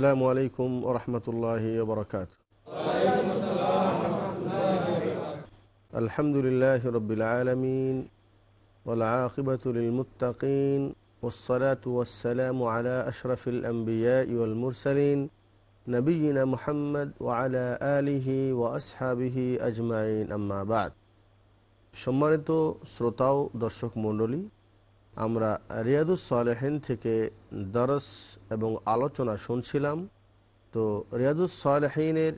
السلام عليكم ورحمة الله وبركاته وعليكم السلام ورحمة الله وبركاته الحمد لله رب العالمين والعاقبة للمتقين والصلاة والسلام على أشرف الأنبياء والمرسلين نبينا محمد وعلى آله وأصحابه أجمعين أما بعد شمارتو سرطاو درشق مولولي আমরা রিয়াদুস সালেহীন থেকে দরস এবং আলোচনা শুনছিলাম তো রিয়াদুস সালেহীনের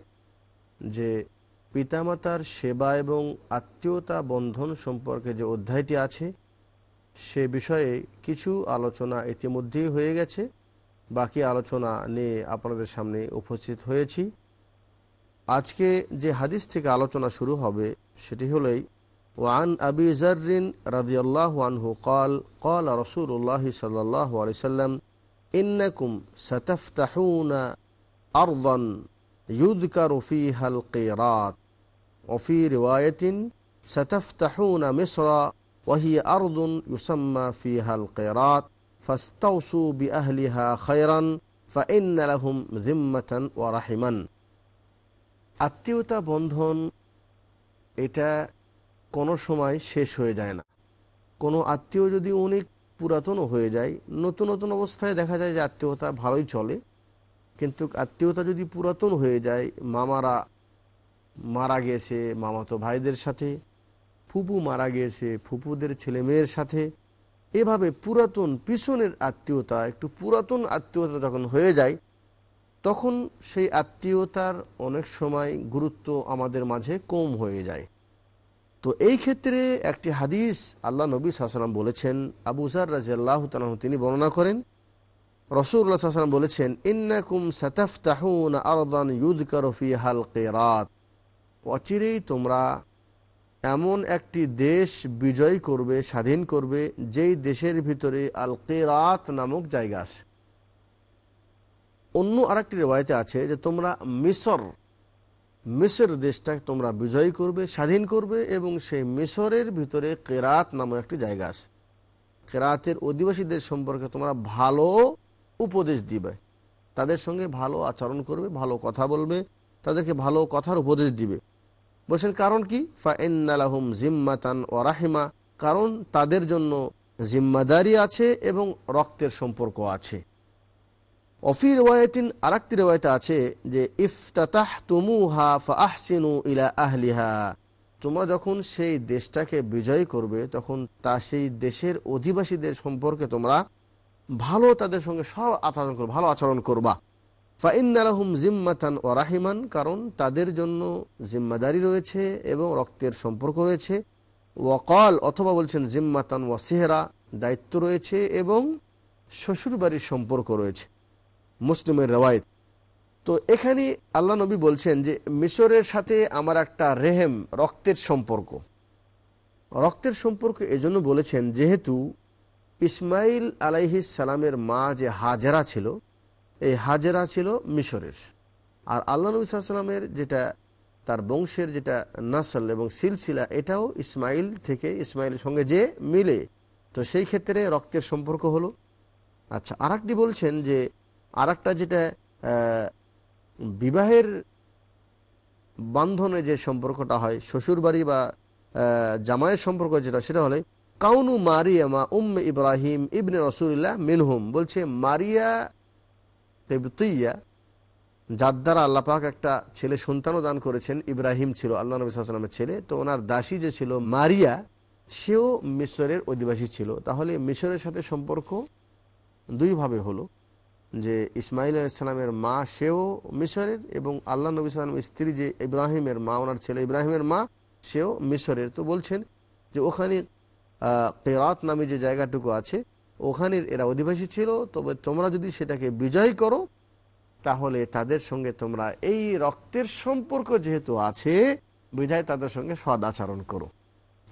যে পিতামাতার সেবা এবং আত্মীয়তা বন্ধন সম্পর্কে যে অধ্যায়টি আছে সে বিষয়ে কিছু আলোচনা ইতিমধ্যেই হয়ে গেছে বাকি আলোচনা নিয়ে আপনাদের সামনে উপস্থিত হয়েছি আজকে যে হাদিস থেকে আলোচনা শুরু হবে সেটি হলোই وعن أبي زر رضي الله عنه قال قال رسول الله صلى الله عليه وسلم إنكم ستفتحون أرضا يذكر فيها القيرات وفي رواية ستفتحون مصر وهي أرض يسمى فيها القيرات فاستوصوا بأهلها خيرا فإن لهم ذمة ورحما أتيوتا بندهن إتا কোনো সময় শেষ হয়ে যায় না কোনো আত্মীয় যদি অনেক পুরাতনও হয়ে যায় নতুন নতুন অবস্থায় দেখা যায় যে আত্মীয়তা ভালোই চলে কিন্তু আত্মীয়তা যদি পুরাতন হয়ে যায় মামারা মারা গেছে মামাতো ভাইদের সাথে ফুপু মারা গিয়েছে ফুপুদের ছেলে মেয়ের সাথে এভাবে পুরাতন পিছনের আত্মীয়তা একটু পুরাতন আত্মীয়তা যখন হয়ে যায় তখন সেই আত্মীয়তার অনেক সময় গুরুত্ব আমাদের মাঝে কম হয়ে যায় তো এই ক্ষেত্রে একটি হাদিস আল্লাহ নবী সাল্লাম বলেছেন আবু জার রাজিয়াল্লাহ তালাহ তিনি বর্ণনা করেন রসুল্লাহ সাল্লাম বলেছেন ইন্নাকুম সাতাফতাহুন আরদান ইউদকারফি হাল কেরাত অচিরেই তোমরা এমন একটি দেশ বিজয় করবে স্বাধীন করবে যেই দেশের ভিতরে আল কেরাত নামক জায়গা আছে অন্য আরেকটি রেওয়ায়তে আছে যে তোমরা মিশর মিশর দেশটা তোমরা বিজয়ী করবে স্বাধীন করবে এবং সেই মিশরের ভিতরে কেরাত নামক একটি জায়গা আছে কেরাতের অধিবাসীদের সম্পর্কে তোমরা ভালো উপদেশ দিবে তাদের সঙ্গে ভালো আচরণ করবে ভালো কথা বলবে তাদেরকে ভালো কথার উপদেশ দিবে বলছেন কারণ কি ফাইনালাহুম জিম্মাতান ওরাহিমা কারণ তাদের জন্য জিম্মাদারি আছে এবং রক্তের সম্পর্ক আছে অফি রেওয়ায়তিন আর একটি রেওয়ায়তে আছে যে ইফতাতাহ তুমুহা ফাহসিনু ইলা আহলিহা তোমরা যখন সেই দেশটাকে বিজয় করবে তখন তা সেই দেশের অধিবাসীদের সম্পর্কে তোমরা ভালো তাদের সঙ্গে সব আচরণ করবো ভালো আচরণ করবা ফাইন্দারাহুম জিম্মাতান ও রাহিমান কারণ তাদের জন্য জিম্মাদারি রয়েছে এবং রক্তের সম্পর্ক রয়েছে ওয়াকল অথবা বলছেন জিম্মাতান ওয়া সেহরা দায়িত্ব রয়েছে এবং শ্বশুরবাড়ির সম্পর্ক রয়েছে মুসলিমের রেওয়ায়ত তো এখানে আল্লাহ নবী বলছেন যে মিশরের সাথে আমার একটা রেহেম রক্তের সম্পর্ক রক্তের সম্পর্ক এজন্য বলেছেন যেহেতু ইসমাইল আলাইহিস সালামের মা যে হাজেরা ছিল এই হাজেরা ছিল মিশরের আর আল্লাহ নবী সাল্লামের যেটা তার বংশের যেটা নাসল এবং সিলসিলা এটাও ইসমাইল থেকে ইসমাইলের সঙ্গে যে মিলে তো সেই ক্ষেত্রে রক্তের সম্পর্ক হলো আচ্ছা আর বলছেন যে আর একটা যেটা বিবাহের বান্ধনে যে সম্পর্কটা হয় শ্বশুর বাড়ি বা জামায়ের সম্পর্ক যেটা সেটা হলে কাউনু মারিয়ামা উম্মে ইব্রাহিম ইবনে রসুল্লাহ মিনহুম বলছে মারিয়া তেবতিয়া যার দ্বারা আল্লাপাক একটা ছেলে সন্তানও দান করেছেন ইব্রাহিম ছিল আল্লাহ নবী সালামের ছেলে তো ওনার দাসী যে ছিল মারিয়া সেও মিশরের অধিবাসী ছিল তাহলে মিশরের সাথে সম্পর্ক দুইভাবে হলো যে ইসমাইল আলাইসালামের মা সেও মিশরের এবং আল্লাহ নবী সালাম স্ত্রী যে ইব্রাহিমের মা ওনার ছেলে ইব্রাহিমের মা সেও মিশরের তো বলছেন যে ওখানে কেরাত নামে যে জায়গাটুকু আছে ওখানের এরা অধিবাসী ছিল তবে তোমরা যদি সেটাকে বিজয় করো তাহলে তাদের সঙ্গে তোমরা এই রক্তের সম্পর্ক যেহেতু আছে বিধায় তাদের সঙ্গে সদ আচরণ করো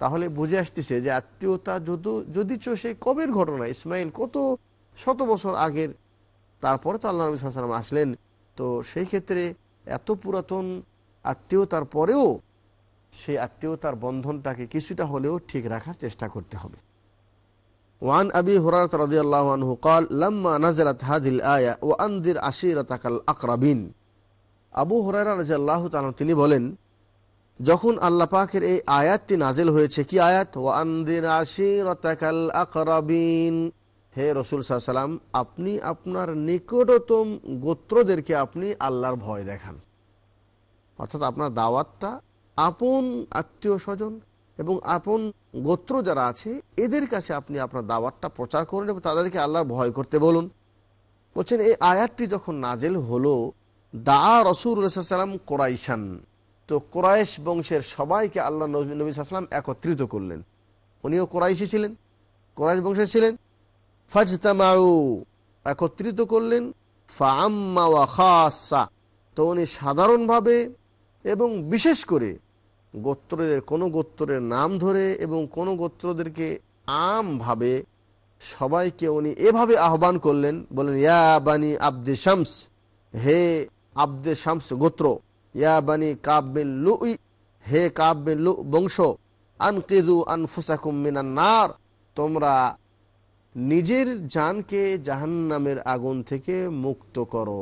তাহলে বুঝে আসতেছে যে আত্মীয়তা যদু যদি চো সে কবের ঘটনা ইসমাইল কত শত বছর আগের তারপরে তো আল্লাহ নবী সাল্লাম আসলেন তো সেই ক্ষেত্রে এত পুরাতন আত্মীয়তার পরেও সেই আত্মীয়তার বন্ধনটাকে কিছুটা হলেও ঠিক রাখার চেষ্টা করতে হবে وعن أبي هريرة رضي الله عنه قال لما نزلت هذه الآية وأنذر عشيرتك الأقربين আবু হরাইরা রাজি আল্লাহ তিনি বলেন যখন আল্লাহ পাকের এই আয়াতটি নাজেল হয়েছে কি আয়াত ওয়ান্দির আশির আকরাবিন হে রসুল সাল্লাম আপনি আপনার নিকটতম গোত্রদেরকে আপনি আল্লাহর ভয় দেখান অর্থাৎ আপনার দাওয়াতটা আপন আত্মীয় স্বজন এবং আপন গোত্র যারা আছে এদের কাছে আপনি আপনার দাওয়াতটা প্রচার করুন এবং তাদেরকে আল্লাহর ভয় করতে বলুন বলছেন এই আয়াতটি যখন নাজেল হলো দা রসুল সাল্লাম কোরাইশান তো কোরাইশ বংশের সবাইকে আল্লাহ নবী নবী সাল্লাম একত্রিত করলেন উনিও কোরাইশি ছিলেন কোরাইশ বংশে ছিলেন ফাজতামাউ একত্রিত করলেন ফাম্মা ওয়া তো উনি সাধারণভাবে এবং বিশেষ করে গোত্রদের কোনো গোত্রের নাম ধরে এবং কোনো গোত্রদেরকে আমভাবে সবাইকে উনি এভাবে আহ্বান করলেন বলেন ইয়া বানি আব্দে শামস হে আব্দে শামস গোত্র ইয়া বানি কাববিন লু হে কাববিন লু বংশ আনকিদু আনফুসাকুম মিনান নার তোমরা নিজের জানকে জাহান্নামের আগুন থেকে মুক্ত করো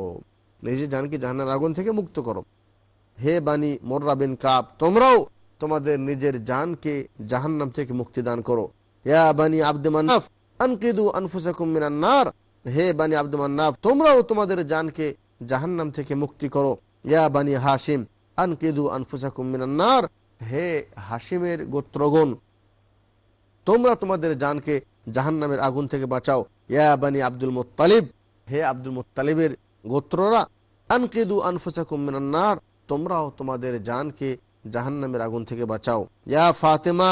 নিজের জানকে জাহান্নামের আগুন থেকে মুক্ত করো হে বাণী মোর্রা কাপ তোমরাও তোমাদের নিজের জানকে জাহান্নাম থেকে মুক্তি দান করো ইয়া বাণী আব্দে আনকিদু আনফুসাকুম হে বাণী আব্দ তোমরাও তোমাদের জানকে জাহান্নাম থেকে মুক্তি করো ইয়া বাণী হাসিম আনকিদু আনফুসাকুম মিনান্নার হে হাসিমের গোত্রগণ তোমরা তোমাদের জানকে জাহান্নামের আগুন থেকে বাঁচাও ইয়া বানি আব্দুল মোত্তালিব হে আব্দুল মোত্তালিবের গোত্ররা আনকেদু কুমিনান্নার তোমরাও তোমাদের জানকে জাহান্নামের আগুন থেকে বাঁচাও ইয়া ফাতেমা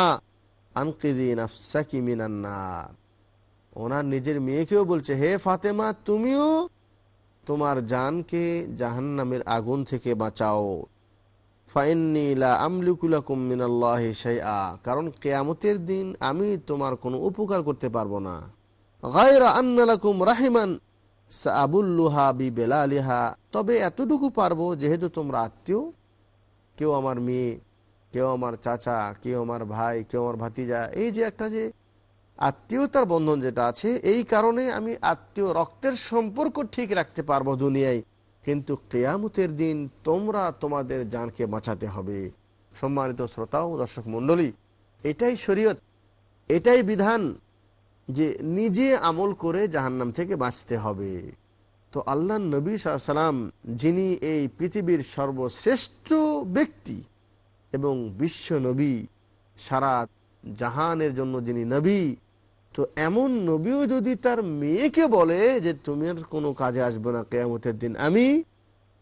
আনকেদি নাফসাকি মিনান্নার ওনার নিজের মেয়েকেও বলছে হে ফাতেমা তুমিও তোমার জানকে জাহান্নামের আগুন থেকে বাঁচাও কারণ কেয়ামতের দিন আমি তোমার কোনো উপকার করতে পারবো না রাহিমান বি তবে এতটুকু পারবো যেহেতু তোমরা আত্মীয় কেউ আমার মেয়ে কেউ আমার চাচা কেউ আমার ভাই কেউ আমার ভাতিজা এই যে একটা যে আত্মীয়তার বন্ধন যেটা আছে এই কারণে আমি আত্মীয় রক্তের সম্পর্ক ঠিক রাখতে পারবো দুনিয়ায় কিন্তু কেয়ামতের দিন তোমরা তোমাদের জানকে বাঁচাতে হবে সম্মানিত শ্রোতা ও দর্শক মণ্ডলী এটাই শরীয়ত এটাই বিধান যে নিজে আমল করে জাহান্নাম থেকে বাঁচতে হবে তো আল্লাহ নবী সালাম যিনি এই পৃথিবীর সর্বশ্রেষ্ঠ ব্যক্তি এবং বিশ্ব নবী সারা জাহানের জন্য যিনি নবী তো এমন নবীও যদি তার মেয়েকে বলে যে তুমি আর কোনো কাজে আসবে না কেয়ামতের দিন আমি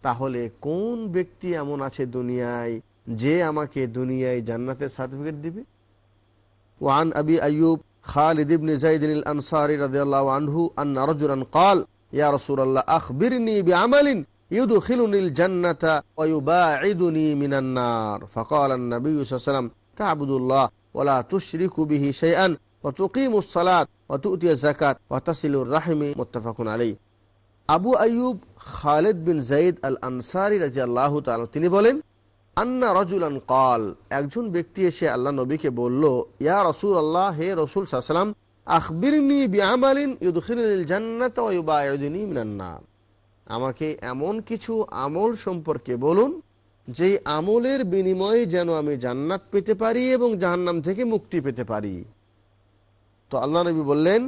তাহলে কোন ব্যক্তি এমন আছে দুনিয়ায় যে আমাকে দুনিয়ায় জান্নাতের সার্টিফিকেট দিবে ওয়ান আবি আয়ুব খালিদ ইবনে জাইদিন আল আনসারি রাদিয়াল্লাহু আনহু আন্না রাজুলান قال يا رسول الله اخبرني بعمل জান্নাতা الجنه ويباعدني من النار فقال النبي صلى الله عليه وسلم تعبد الله ولا تشرك به شيئا আলী আবু আয়ুব খালেদ বিন জাইদ আল আনসারি তিনি বলেন আন্না কল একজন ব্যক্তি এসে আল্লাহ নবীকে বলল ইয়া রসুল আল্লাহ হে রসুল জান্নাত আমাকে এমন কিছু আমল সম্পর্কে বলুন যে আমলের বিনিময়ে যেন আমি জান্নাত পেতে পারি এবং জাহান্নাম থেকে মুক্তি পেতে পারি তো আল্লাহ নবী বললেন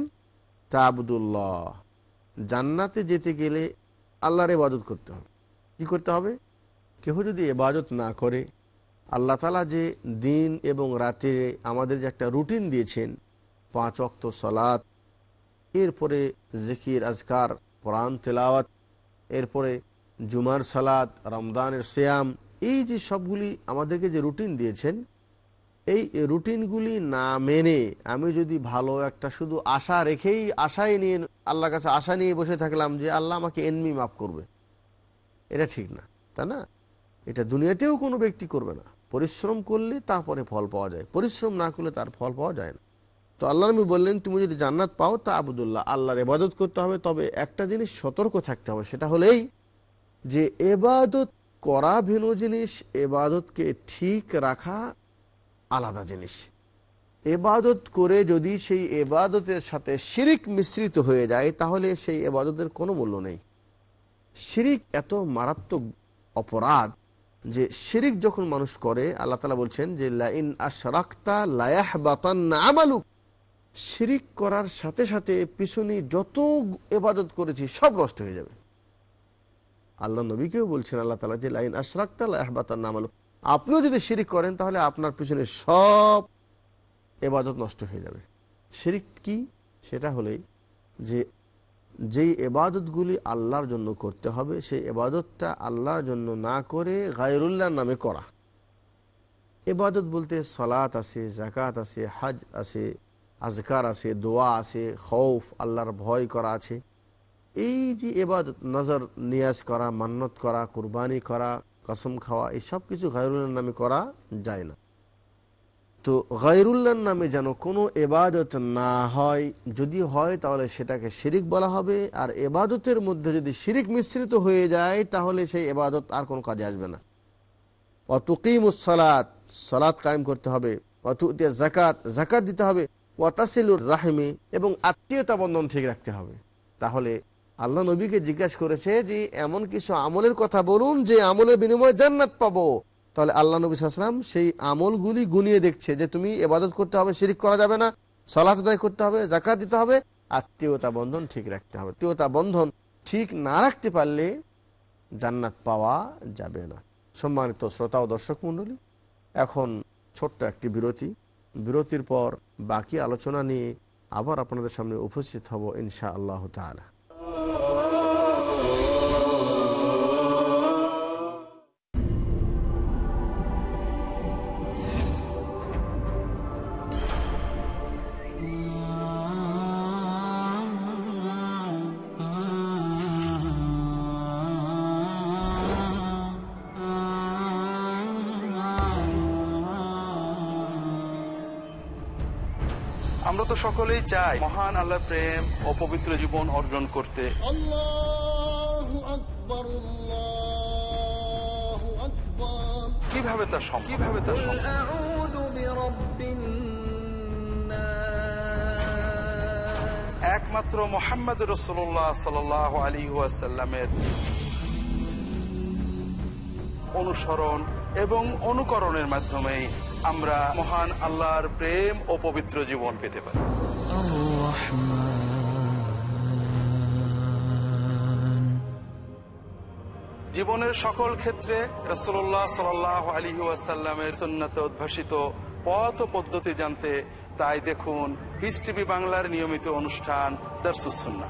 তাবুদুল্লাহ জান্নাতে যেতে গেলে আল্লাহর এবাদত করতে হবে কি করতে হবে কেহ যদি এবাজত না করে আল্লাহ তালা যে দিন এবং রাতে আমাদের যে একটা রুটিন দিয়েছেন পাঁচ অক্ত সলাৎ এরপরে জিকির আজকার কোরআন তেলাওয়াত এরপরে জুমার সালাদ রমদানের শ্যাম এই যে সবগুলি আমাদেরকে যে রুটিন দিয়েছেন এই রুটিনগুলি না মেনে আমি যদি ভালো একটা শুধু আশা রেখেই আশাই নিয়ে আল্লাহর কাছে আশা নিয়ে বসে থাকলাম যে আল্লাহ আমাকে এনমি মাফ করবে এটা ঠিক না তা না এটা দুনিয়াতেও কোনো ব্যক্তি করবে না পরিশ্রম করলে তারপরে ফল পাওয়া যায় পরিশ্রম না করলে তার ফল পাওয়া যায় না তো আল্লাহ নবী বললেন তুমি যদি জান্নাত পাও তা আবুদুল্লাহ আল্লাহর এবাদত করতে হবে তবে একটা জিনিস সতর্ক থাকতে হবে সেটা হলেই যে এবাদত করা ভিন্ন জিনিস এবাদতকে ঠিক রাখা আলাদা জিনিস এবাদত করে যদি সেই এবাদতের সাথে শিরিক মিশ্রিত হয়ে যায় তাহলে সেই এবাদতের কোনো মূল্য নেই শিরিক এত মারাত্মক অপরাধ যে শিরিক যখন মানুষ করে আল্লাহ তালা বলছেন যে লাইন আশরাক্তা লায়াহ বাতান্না আমালুক শিরিক করার সাথে সাথে পিছনে যত এবাদত করেছি সব নষ্ট হয়ে যাবে আল্লাহ নবীকেও বলছেন আল্লাহ তালা যে লাইন আশরাক্তা লায়াহ বাতান্না আমালুক আপনিও যদি শিরিক করেন তাহলে আপনার পিছনে সব এবাদত নষ্ট হয়ে যাবে শিরিক কি সেটা হলেই যে যেই এবাদতগুলি আল্লাহর জন্য করতে হবে সেই এবাদতটা আল্লাহর জন্য না করে গায়রুল্লাহর নামে করা এবাদত বলতে সলাত আছে জাকাত আছে হাজ আছে আজকার আছে দোয়া আছে খৌফ আল্লাহর ভয় করা আছে এই যে এবাদত নজর নিয়াজ করা মান্নত করা কুরবানি করা কসম খাওয়া এই সব কিছু গায়রুল্লাহর নামে করা যায় না তো গায়রুল্লাহর নামে যেন কোনো এবাদত না হয় যদি হয় তাহলে সেটাকে শিরিক বলা হবে আর এবাদতের মধ্যে যদি শিরিক মিশ্রিত হয়ে যায় তাহলে সেই এবাদত আর কোনো কাজে আসবে না অতুকিমুসলাত সলাত কায়েম করতে হবে অতু জাকাত জাকাত দিতে হবে ওয়াতাসিলুর রাহিমি এবং আত্মীয়তা বন্ধন ঠিক রাখতে হবে তাহলে আল্লাহ নবীকে জিজ্ঞাসা করেছে যে এমন কিছু আমলের কথা বলুন যে আমলের বিনিময়ে জান্নাত পাবো তাহলে আল্লাহ নবী সাল্লাম সেই আমলগুলি গুনিয়ে দেখছে যে তুমি এবাদত করতে হবে সিরিক করা যাবে না সলাচদায় করতে হবে জাকাত দিতে হবে আত্মীয়তা বন্ধন ঠিক রাখতে হবে আত্মীয়তা বন্ধন ঠিক না রাখতে পারলে জান্নাত পাওয়া যাবে না সম্মানিত শ্রোতা ও দর্শক মণ্ডলী এখন ছোট্ট একটি বিরতি বিরতির পর বাকি আলোচনা নিয়ে আবার আপনাদের সামনে উপস্থিত হব ইনশা আল্লাহ তালা সকলেই চায় মহান আল্লাহ প্রেম ও পবিত্র জীবন অর্জন করতে কিভাবে তা কিভাবে তা একমাত্র মোহাম্মদ রসোল্লাহ সাল আলী ওয়াসাল্লামের অনুসরণ এবং অনুকরণের মাধ্যমেই আমরা মহান আল্লাহর প্রেম ও পবিত্র জীবন পেতে পারি জীবনের সকল ক্ষেত্রে রসোল্লাহ সাল আলী ওয়াসাল্লামের সন্ন্যতে উদ্ভাসিত পথ পদ্ধতি জানতে তাই দেখুন হিস টিভি বাংলার নিয়মিত অনুষ্ঠান দর্শুসন্না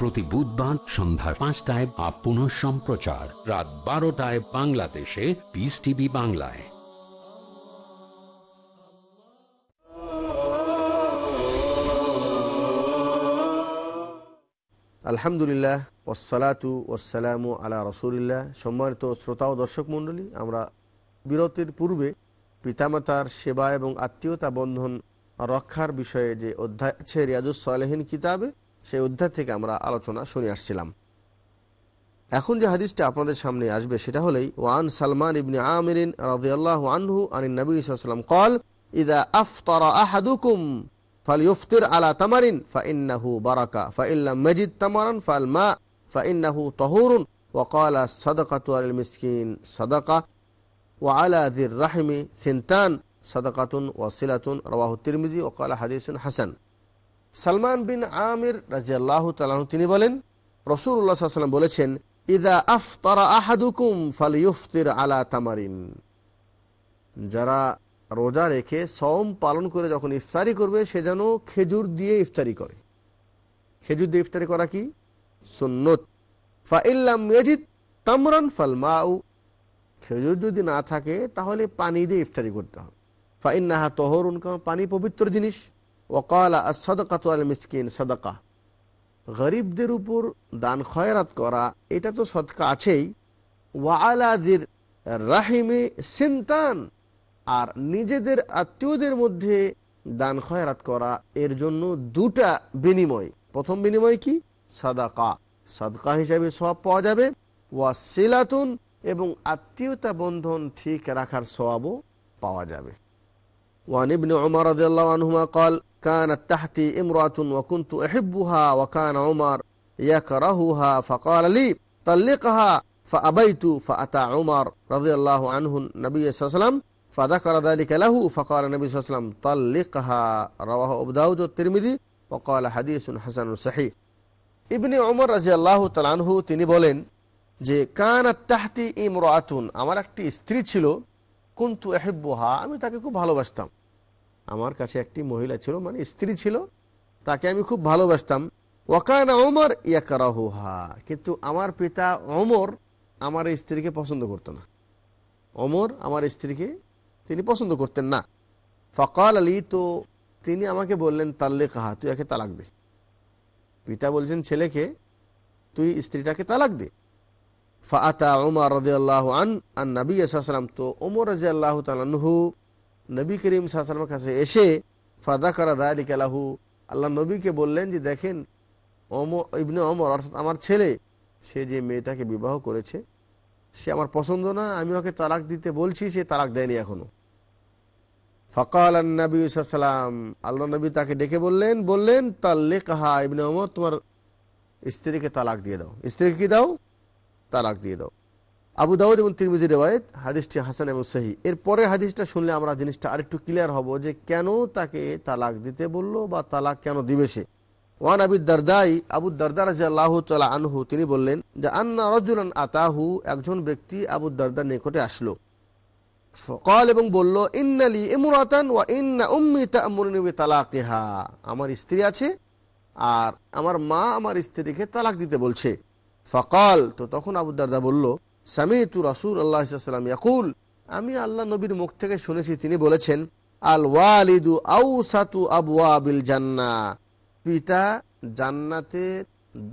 প্রতি বুধবার সন্ধ্যা পাঁচটায় বা পুনঃ সম্প্রচার রাত বারোটায় বাংলাদেশে পিস টিভি বাংলায় আলহামদুলিল্লাহ ওসালাতু ওসালাম আলা রসুলিল্লাহ সম্মানিত শ্রোতা ও দর্শক মণ্ডলী আমরা বিরতির পূর্বে পিতামাতার সেবা এবং আত্মীয়তা বন্ধন রক্ষার বিষয়ে যে অধ্যায় আছে রিয়াজুস সালেহীন কিতাবে সেই অধ্যায় থেকে আমরা আলোচনা শুনে আসছিলাম এখন যে হাদিসটা আপনাদের সামনে আসবে সেটা হলেই ওয়ান সালমান ইবনে আমিরিন রাদিয়াল্লাহু আনহু আনিন নবী সাল্লাম কল ইদা আফতারা আহাদুকুম ফালিউফতির আলা তামারিন ফাইন্নাহু বারাকা ফাইল্লাম মাজিদ তামারান ফাল মা ফাইন্নাহু তহুরুন وقال الصدقة على المسكين صدقة وعلى ذي الرحم ثنتان صدقة وصلة رواه الترمذي وقال حديث حسن সালমান বিন আমির রাজি আল্লাহ তালাহ তিনি বলেন রসুল্লাহ সাল্লাম বলেছেন ইদা আফ তারা আহাদুকুম ফাল ইউফতির আলা তামারিন যারা রোজা রেখে সম পালন করে যখন ইফতারি করবে সে যেন খেজুর দিয়ে ইফতারি করে খেজুর দিয়ে ইফতারি করা কি সুন্নত ফাইল্লাম মেজিদ তামরান মাউ খেজুর যদি না থাকে তাহলে পানি দিয়ে ইফতারি করতে হবে ফাইন্নাহা তহরুন কারণ পানি পবিত্র জিনিস মিসকিন সদকা গরিবদের উপর দান খয়রাত করা এটা তো সদকা আছেই ওয়ালাদির রাহিমে সিন্তান আর নিজেদের আত্মীয়দের মধ্যে দান খয়রাত করা এর জন্য দুটা বিনিময় প্রথম বিনিময় কি সাদাকা সাদকা হিসাবে সব পাওয়া যাবে ওয়া সিলাতুন এবং আত্মীয়তা বন্ধন ঠিক রাখার সবাবও পাওয়া যাবে ওয়ানিবিন ওমর আনহুমা কল كانت تحتي امرأة وكنت أحبها وكان عمر يكرهها فقال لي طلقها فأبيت فأتى عمر رضي الله عنه النبي صلى الله عليه وسلم فذكر ذلك له فقال النبي صلى الله عليه وسلم طلقها رواه أبو داود والترمذي وقال حديث حسن صحيح ابن ইবনে ওমর রাজিয়াল্লাহ তালানহু তিনি বলেন যে কানাত তাহতি ইমরাতুন আমার একটি স্ত্রী ছিল কুন্তু এহেব্বহা আমি তাকে খুব ভালোবাসতাম আমার কাছে একটি মহিলা ছিল মানে স্ত্রী ছিল তাকে আমি খুব ভালোবাসতাম ওয়াকান ওমর ইয়াকারাহুহা কিন্তু আমার পিতা অমর আমার স্ত্রীকে পছন্দ করতো না অমর আমার স্ত্রীকে তিনি পছন্দ করতেন না ফকাল আলী তো তিনি আমাকে বললেন তাল্লে কাহা তুই একে তালাক দে পিতা বলছেন ছেলেকে তুই স্ত্রীটাকে তালাক দে ফা আতা ওমর রাজিয়াল্লাহ আন আন নবী সালাম তো ওমর রাজিয়াল্লাহ তালানহু নবী করিম সাহসালামের কাছে এসে ফাদা করা দায়ালিক আলাহু আল্লাহ নবীকে বললেন যে দেখেন অম ইবনে অমর অর্থাৎ আমার ছেলে সে যে মেয়েটাকে বিবাহ করেছে সে আমার পছন্দ না আমি ওকে তালাক দিতে বলছি সে তালাক দেয়নি এখনও ফকাল সাল্লাম আল্লাহ নবী তাকে ডেকে বললেন বললেন তাল্লে কাহা ইবনে অমর তোমার স্ত্রীকে তালাক দিয়ে দাও স্ত্রীকে কি দাও তালাক দিয়ে দাও আবু দাউদ এবং তিরমিজি রেওয়ায়ত হাদিসটি হাসান এবং সহি এরপরে হাদিসটা শুনলে আমরা জিনিসটা আরেকটু ক্লিয়ার হব যে কেন তাকে তালাক দিতে বলল বা তালাক কেন দিবে সে ওয়ান আবি দারদাই আবু দারদার আল্লাহ তালা আনহু তিনি বললেন যে আন্না রজুলান আতাহু একজন ব্যক্তি আবু দারদার নিকটে আসলো কল এবং বলল ইন্নালি ইমরাতান ওয়া ইন্না উম্মি তামুরনিবি হা আমার স্ত্রী আছে আর আমার মা আমার স্ত্রীকে তালাক দিতে বলছে ফকল তো তখন আবু দারদা বলল সামিতু রাসুল আল্লাহ সাল্লাম ইয়াকুল আমি আল্লাহ নবীর মুখ থেকে শুনেছি তিনি বলেছেন আল ওয়ালিদু আউসাতু আবু আবিল জান্না পিতা জান্নাতের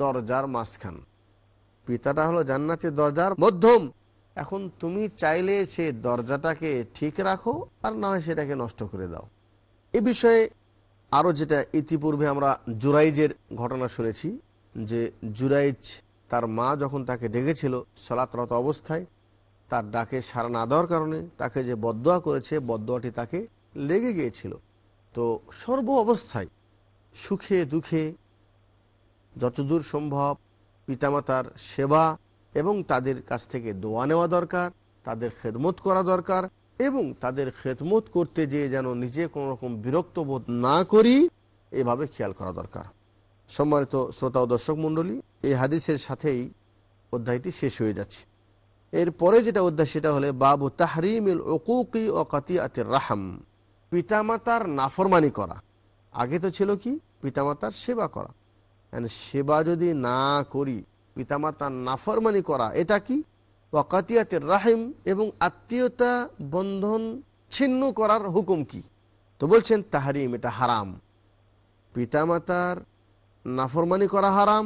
দরজার মাঝখান পিতাটা হলো জান্নাতের দরজার মধ্যম এখন তুমি চাইলে সে দরজাটাকে ঠিক রাখো আর না হয় সেটাকে নষ্ট করে দাও এ বিষয়ে আরও যেটা ইতিপূর্বে আমরা জুরাইজের ঘটনা শুনেছি যে জুরাইজ তার মা যখন তাকে ডেকেছিল সলাতরত অবস্থায় তার ডাকে সারা না দেওয়ার কারণে তাকে যে বদোয়া করেছে বদোয়াটি তাকে লেগে গিয়েছিল তো সর্ব অবস্থায় সুখে দুঃখে যতদূর সম্ভব পিতামাতার সেবা এবং তাদের কাছ থেকে দোয়া নেওয়া দরকার তাদের খেদমত করা দরকার এবং তাদের খেদমত করতে যেয়ে যেন নিজে কোনো রকম বিরক্ত বোধ না করি এভাবে খেয়াল করা দরকার সম্মানিত শ্রোতা ও দর্শক মণ্ডলী এই হাদিসের সাথেই অধ্যায়টি শেষ হয়ে যাচ্ছে এরপরে যেটা অধ্যায় সেটা হলে বাবু তাহরিমিল ওকুকি ও কাতিয়াতির রাহাম পিতামাতার নাফরমানি করা আগে তো ছিল কি পিতামাতার সেবা করা সেবা যদি না করি পিতামাতার নাফরমানি করা এটা কি ওয়াকাতিয়াতের রাহিম এবং আত্মীয়তা বন্ধন ছিন্ন করার হুকুম কি তো বলছেন তাহারিম এটা হারাম পিতামাতার নাফরমানি করা হারাম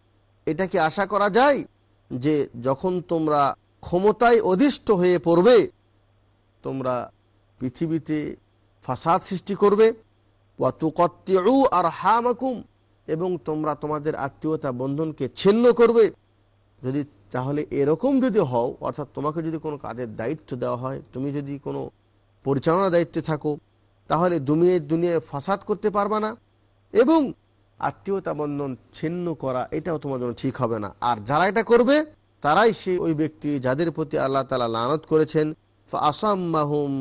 এটা কি আশা করা যায় যে যখন তোমরা ক্ষমতায় অধিষ্ট হয়ে পড়বে তোমরা পৃথিবীতে ফাসাদ সৃষ্টি করবে ওয়াতুকত্তিউ আর হামাকুম এবং তোমরা তোমাদের আত্মীয়তা বন্ধনকে ছিন্ন করবে যদি তাহলে এরকম যদি হও অর্থাৎ তোমাকে যদি কোনো কাজের দায়িত্ব দেওয়া হয় তুমি যদি কোনো পরিচালনার দায়িত্বে থাকো তাহলে দুমিয়ে দুনিয়ায় ফাসাদ করতে পারবা না এবং আত্মীয়তা বন্ধন ছিন্ন করা এটাও তোমার জন্য ঠিক হবে না আর যারা এটা করবে তারাই সে ওই ব্যক্তি যাদের প্রতি আল্লাহ তালা লানত করেছেন আসাম্মাহুম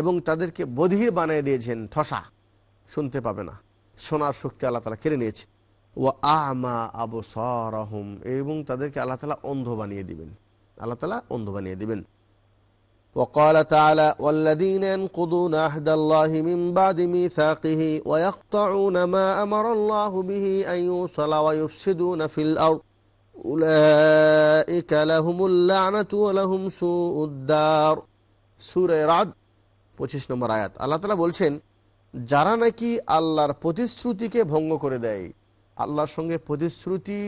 এবং তাদেরকে বধির বানিয়ে দিয়েছেন ঠসা শুনতে পাবে না শোনার শক্তি আল্লাহ তালা কেড়ে নিয়েছে ও আমা আবু সরহম এবং তাদেরকে আল্লাহ তালা অন্ধ বানিয়ে দিবেন আল্লাহ তালা অন্ধ বানিয়ে দিবেন وقال تعالى والذين ينقضون عهد الله من بعد ميثاقه ويقطعون ما أمر الله به أن يوصل ويفسدون في الأرض أولئك لهم اللعنة ولهم سوء الدار سورة رعد 25 নম্বর আয়াত আল্লাহ তালা বলছেন যারা নাকি আল্লাহর প্রতিশ্রুতিকে ভঙ্গ করে দেয় আল্লাহর সঙ্গে প্রতিশ্রুতি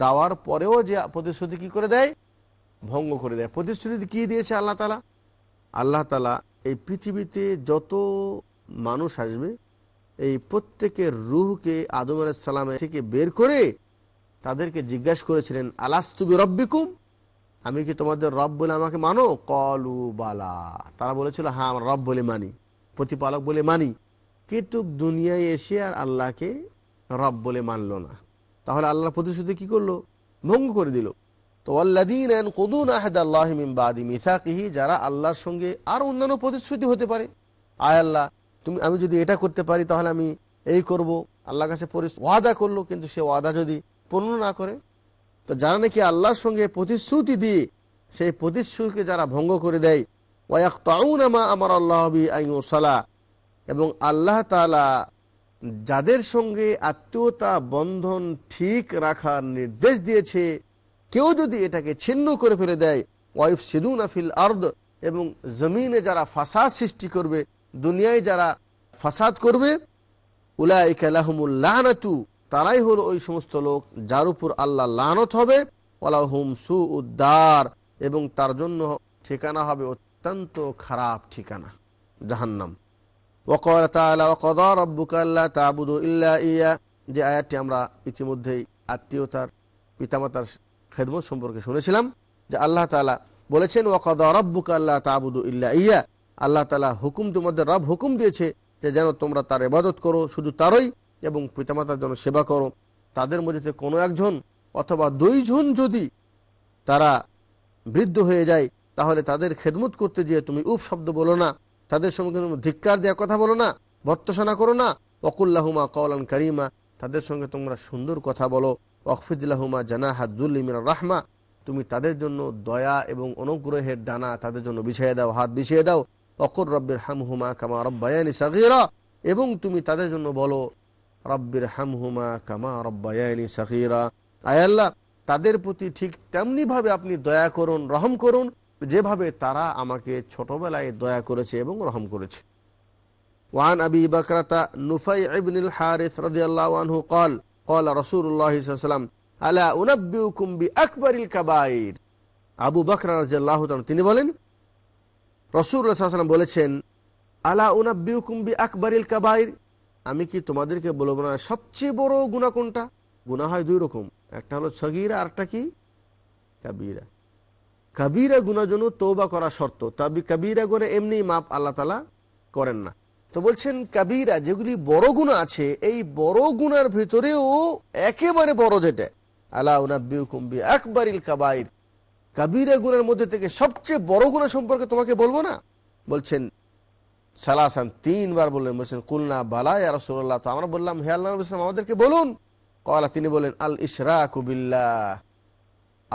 দেওয়ার পরেও যে প্রতিশ্রুতি কি করে দেয় ভঙ্গ করে দেয় প্রতিশ্রুতি কী দিয়েছে আল্লাহ তালা আল্লাহ তালা এই পৃথিবীতে যত মানুষ আসবে এই প্রত্যেকের রুহকে আদম আলাইসাল্লাম থেকে বের করে তাদেরকে জিজ্ঞাসা করেছিলেন আলাস্তুবি রব্বিকুম আমি কি তোমাদের রব বলে আমাকে মানো কলু বালা তারা বলেছিল হ্যাঁ আমার রব বলে মানি প্রতিপালক বলে মানি কিন্তু দুনিয়ায় এসে আর আল্লাহকে রব বলে মানল না তাহলে আল্লাহ প্রতিশ্রুতি কি করলো ভঙ্গ করে দিল তো আল্লাদিন কদুন আহেদ আল্লাহমিমবাদি মিসাকিহি যারা আল্লাহর সঙ্গে আর অন্যান্য প্রতিশ্রুতি হতে পারে আয় আল্লাহ তুমি আমি যদি এটা করতে পারি তাহলে আমি এই করব আল্লাহ কাছে ওয়াদা করলো কিন্তু সে ওয়াদা যদি পূর্ণ না করে তো যারা নাকি আল্লাহর সঙ্গে প্রতিশ্রুতি দিয়ে সেই প্রতিশ্রুতিকে যারা ভঙ্গ করে দেয় ওয়াক তাউনামা আমার আল্লাহবি আইসালা এবং আল্লাহ তালা যাদের সঙ্গে আত্মীয়তা বন্ধন ঠিক রাখার নির্দেশ দিয়েছে কেউ যদি এটাকে ছিন্ন করে ফেলে দেয় ওয়াইফ সিদুনা আফিল আর্দ এবং জমিনে যারা ফাসাদ সৃষ্টি করবে দুনিয়ায় যারা ফাসাদ করবে উলাইকালাহমুল্লাহনাতু তারাই হলো ওই সমস্ত লোক যার উপর আল্লাহ লানত হবে ওলাহুম সু উদ্দার এবং তার জন্য ঠিকানা হবে অত্যন্ত খারাপ ঠিকানা জাহান্নাম ওকর তালা ওকদর রব্বুকাল্লা তাবুদু ইয়া যে আয়াতটি আমরা ইতিমধ্যেই আত্মীয়তার পিতামাতার খেদমত সম্পর্কে শুনেছিলাম যে আল্লাহ তালা বলেছেন রব বুক আল্লাহ তাবুদু ইল্লা ইয়া আল্লাহ তালা হুকুম তোমাদের রব হুকুম দিয়েছে যে যেন তোমরা তার এবাদত করো শুধু তারই এবং পিতামাতার জন্য সেবা করো তাদের মধ্যে কোনো একজন অথবা দুইজন যদি তারা বৃদ্ধ হয়ে যায় তাহলে তাদের খেদমত করতে গিয়ে তুমি উপ শব্দ বলো না তাদের সঙ্গে তুমি ধিক্কার দেওয়া কথা বলো না বর্তসনা করো না অকুল্লাহুমা কওলান কারিমা তাদের সঙ্গে তোমরা সুন্দর কথা বলো ওকফিদুল্লাহমা জানা হাদুল ইমিন রাহমা তুমি তাদের জন্য দয়া এবং অনুগ্রহের ডানা তাদের জন্য বিছিয়ে দাও হাত বিছিয়ে দাও অকর রব্বের হামহুমা কামা রব্বায়নি সাকিরা এবং তুমি তাদের জন্য বলো রব্বির হামহুমা কামা রব্বায়ানি সাকিরা আল্লাহ তাদের প্রতি ঠিক তেমনিভাবে আপনি দয়া করুন রহম করুন যেভাবে তারা আমাকে ছোটবেলায় দয়া করেছে এবং রহম করেছে وعن أبي بكرة نفيع بن الحارث رضي الله عنه قال কলা রসুল্লাহাম আলা উনাব্বিউ কুম্বি আকবরিল কাবাইর আবু বকরা রাজিয়াল্লাহ তিনি বলেন রসুল্লাহাম বলেছেন আলা উনাব্বিউ কুম্বি আকবরিল কাবাইর আমি কি তোমাদেরকে বলবো না সবচেয়ে বড় গুণা কোনটা গুণা হয় দুই রকম একটা হলো ছগিরা আরটা কি কবিরা কাবিরা গুণা জন্য তৌবা করা শর্ত তবে কবিরা গুণা এমনি মাপ আল্লাহ তালা করেন না তো বলছেন কাবিরা যেগুলি বড় গুণ আছে এই বড় গুণার ভিতরেও একেবারে বড় যেটা আলা উনাব্বিউ কুম্বি আকবরিল কাবাইর কাবিরা গুণার মধ্যে থেকে সবচেয়ে বড় গুণা সম্পর্কে তোমাকে বলবো না বলছেন সালাসান তিনবার বললেন বলছেন কুলনা বালা ইয়া রসুল্লাহ তো আমরা বললাম হে আল্লাহ ইসলাম আমাদেরকে বলুন কলা তিনি বলেন আল ইসরা কুবিল্লাহ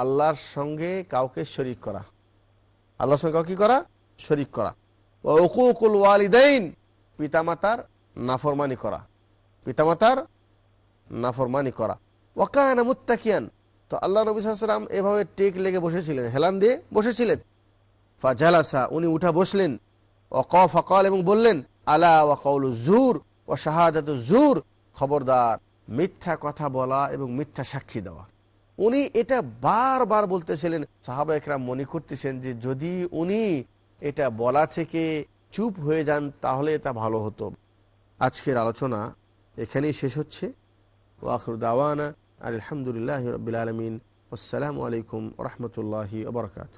আল্লাহর সঙ্গে কাউকে শরিক করা আল্লাহর সঙ্গে কাউকে করা শরিক করা ওকুকুল ওয়ালিদাইন পিতামাতার নাফরমানি করা পিতামাতার নাফরমানি করা ওয়াকায়না মুত্তাকিয়ান তো আল্লাহ নবী সালাম এভাবে টেক লেগে বসেছিলেন হেলান দিয়ে বসেছিলেন ফা জালাসা উনি উঠা বসলেন অকফ ফকল এবং বললেন আলা কৌল জুর ও শাহাদাত জুর খবরদার মিথ্যা কথা বলা এবং মিথ্যা সাক্ষী দেওয়া উনি এটা বারবার বলতেছিলেন সাহাবা একরাম মনে করতেছেন যে যদি উনি এটা বলা থেকে চুপ হয়ে যান তাহলে তা ভালো হতো আজকের আলোচনা এখানেই শেষ হচ্ছে ওয়াখর দাওয়ানা আলহামদুলিল্লাহ রবিল আলমিন আসসালামু আলাইকুম রহমতুল্লাহি আবরকাতু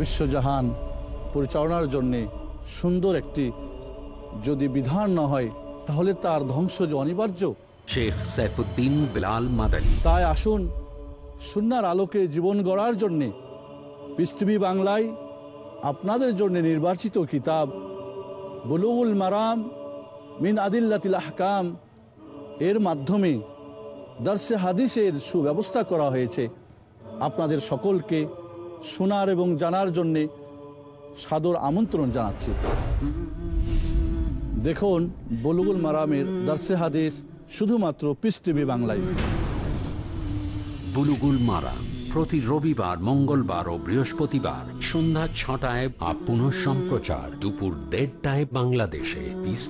বিশ্বজাহান পরিচালনার জন্যে সুন্দর একটি যদি বিধান না হয় তাহলে তার ধ্বংস যে অনিবার্য শেখ সাইফুদ্দিন বিলাল মাদানী তাই আসুন সুনার আলোকে জীবন গড়ার জন্যে পৃথিবী বাংলায় আপনাদের জন্য নির্বাচিত কিতাব বুলুল মারাম মিন আদিল্লাতিল আহকাম এর মাধ্যমে দর্শে হাদিসের সুব্যবস্থা করা হয়েছে আপনাদের সকলকে শোনার এবং জানার জন্যে সাদর আমন্ত্রণ জানাচ্ছি দেখুন বলুগুল মারামের দার্সে হাদিস শুধুমাত্র পিস টিভি বাংলায় বুলুগুল মারা প্রতি রবিবার মঙ্গলবার ও বৃহস্পতিবার সন্ধ্যা ছটায় আপন সম্প্রচার দুপুর দেড়টায় বাংলাদেশে পিস